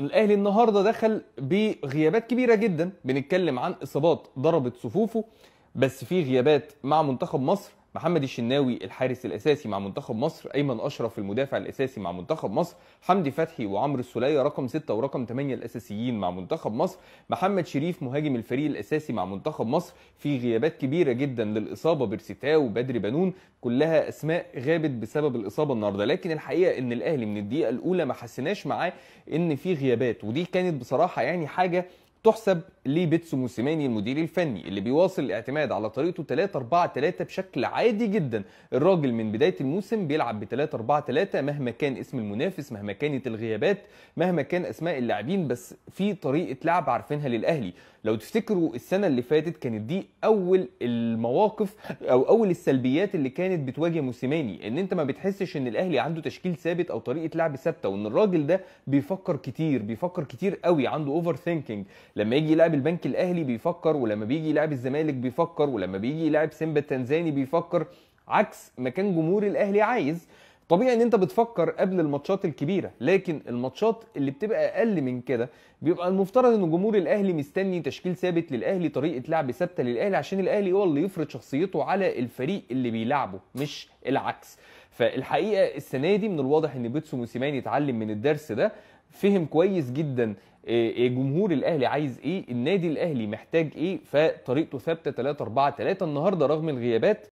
الاهلي النهارده دخل بغيابات كبيره جدا بنتكلم عن اصابات ضربت صفوفه بس في غيابات مع منتخب مصر محمد الشناوي الحارس الاساسي مع منتخب مصر ايمن اشرف المدافع الاساسي مع منتخب مصر حمدي فتحي وعمرو السوليه رقم 6 ورقم 8 الاساسيين مع منتخب مصر محمد شريف مهاجم الفريق الاساسي مع منتخب مصر في غيابات كبيره جدا للاصابه بيرسيتاو وبدري بنون كلها اسماء غابت بسبب الاصابه النهارده لكن الحقيقه ان الاهلي من الدقيقه الاولى ما حسيناش معاه ان في غيابات ودي كانت بصراحه يعني حاجه تحسب لبيتسو موسيماني المدير الفني اللي بيواصل الاعتماد على طريقته 3 4 3 بشكل عادي جدا الراجل من بدايه الموسم بيلعب ب 3 4 3 مهما كان اسم المنافس مهما كانت الغيابات مهما كان اسماء اللاعبين بس في طريقه لعب عارفينها للاهلي لو تفتكروا السنه اللي فاتت كانت دي اول المواقف او اول السلبيات اللي كانت بتواجه موسيماني ان انت ما بتحسش ان الاهلي عنده تشكيل ثابت او طريقه لعب ثابته وان الراجل ده بيفكر كتير بيفكر كتير قوي عنده اوفر ثينكينج لما يجي يلعب البنك الاهلي بيفكر ولما بيجي يلعب الزمالك بيفكر ولما بيجي يلعب سيمبا التنزاني بيفكر عكس ما كان جمهور الاهلي عايز طبيعي ان انت بتفكر قبل الماتشات الكبيره لكن الماتشات اللي بتبقى اقل من كده بيبقى المفترض ان جمهور الاهلي مستني تشكيل ثابت للاهلي طريقه لعب ثابته للاهلي عشان الاهلي هو اللي يفرض شخصيته على الفريق اللي بيلعبه مش العكس فالحقيقه السنه دي من الواضح ان بيتسو موسيماني اتعلم من الدرس ده فهم كويس جدا آه، آه، جمهور الاهلي عايز ايه النادي الاهلي محتاج ايه فطريقته ثابته 3 4 3 النهارده رغم الغيابات